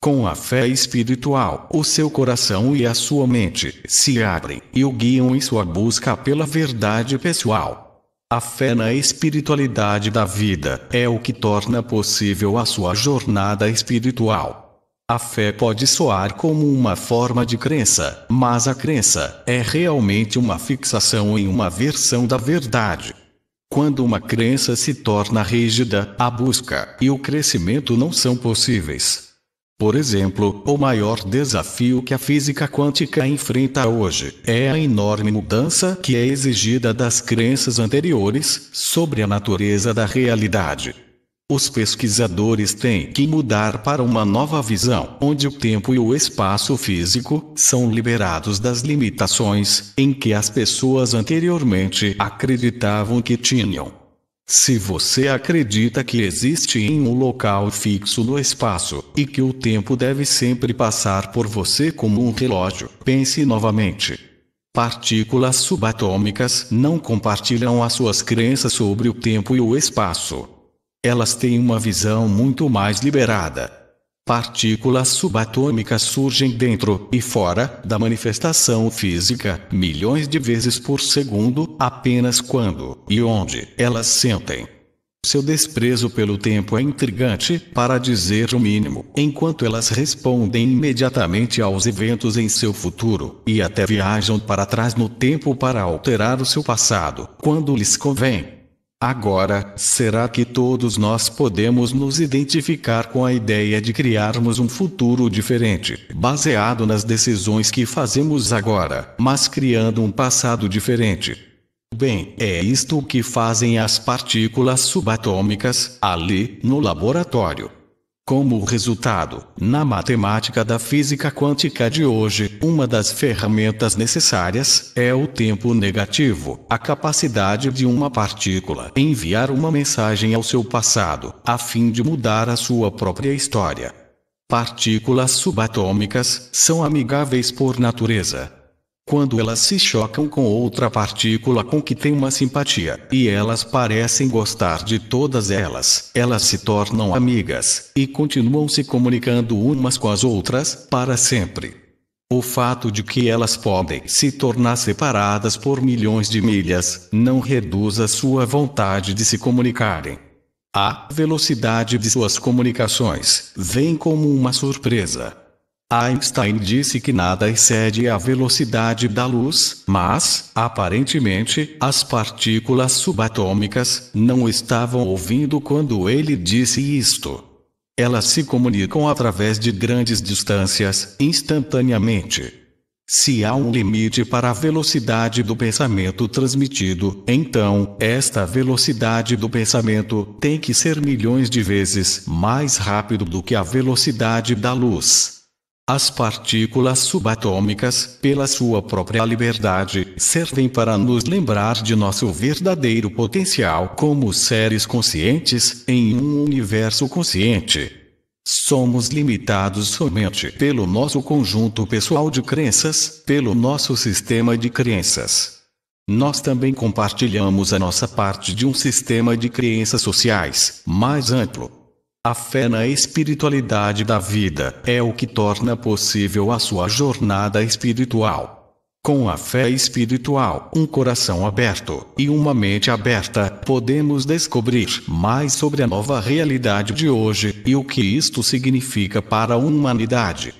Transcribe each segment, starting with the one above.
Com a fé espiritual, o seu coração e a sua mente se abrem e o guiam em sua busca pela verdade pessoal. A fé na espiritualidade da vida é o que torna possível a sua jornada espiritual. A fé pode soar como uma forma de crença, mas a crença é realmente uma fixação em uma versão da verdade. Quando uma crença se torna rígida, a busca e o crescimento não são possíveis. Por exemplo, o maior desafio que a física quântica enfrenta hoje é a enorme mudança que é exigida das crenças anteriores sobre a natureza da realidade. Os pesquisadores têm que mudar para uma nova visão, onde o tempo e o espaço físico são liberados das limitações em que as pessoas anteriormente acreditavam que tinham. Se você acredita que existe em um local fixo no espaço, e que o tempo deve sempre passar por você como um relógio, pense novamente. Partículas subatômicas não compartilham as suas crenças sobre o tempo e o espaço. Elas têm uma visão muito mais liberada, Partículas subatômicas surgem dentro e fora da manifestação física, milhões de vezes por segundo, apenas quando e onde elas sentem. Seu desprezo pelo tempo é intrigante, para dizer o mínimo, enquanto elas respondem imediatamente aos eventos em seu futuro, e até viajam para trás no tempo para alterar o seu passado, quando lhes convém. Agora, será que todos nós podemos nos identificar com a ideia de criarmos um futuro diferente, baseado nas decisões que fazemos agora, mas criando um passado diferente? Bem, é isto o que fazem as partículas subatômicas, ali, no laboratório. Como resultado, na matemática da física quântica de hoje, uma das ferramentas necessárias é o tempo negativo, a capacidade de uma partícula enviar uma mensagem ao seu passado, a fim de mudar a sua própria história. Partículas subatômicas são amigáveis por natureza quando elas se chocam com outra partícula com que tem uma simpatia, e elas parecem gostar de todas elas, elas se tornam amigas, e continuam se comunicando umas com as outras, para sempre. O fato de que elas podem se tornar separadas por milhões de milhas, não reduz a sua vontade de se comunicarem. A velocidade de suas comunicações vem como uma surpresa, Einstein disse que nada excede a velocidade da luz, mas, aparentemente, as partículas subatômicas não estavam ouvindo quando ele disse isto. Elas se comunicam através de grandes distâncias, instantaneamente. Se há um limite para a velocidade do pensamento transmitido, então, esta velocidade do pensamento tem que ser milhões de vezes mais rápido do que a velocidade da luz. As partículas subatômicas, pela sua própria liberdade, servem para nos lembrar de nosso verdadeiro potencial como seres conscientes em um universo consciente. Somos limitados somente pelo nosso conjunto pessoal de crenças, pelo nosso sistema de crenças. Nós também compartilhamos a nossa parte de um sistema de crenças sociais mais amplo a fé na espiritualidade da vida é o que torna possível a sua jornada espiritual. Com a fé espiritual, um coração aberto e uma mente aberta, podemos descobrir mais sobre a nova realidade de hoje e o que isto significa para a humanidade.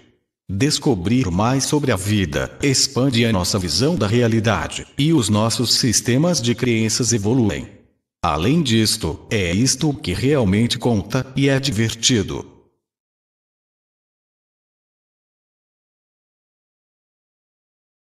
Descobrir mais sobre a vida expande a nossa visão da realidade e os nossos sistemas de crenças evoluem. Além disto, é isto o que realmente conta, e é divertido.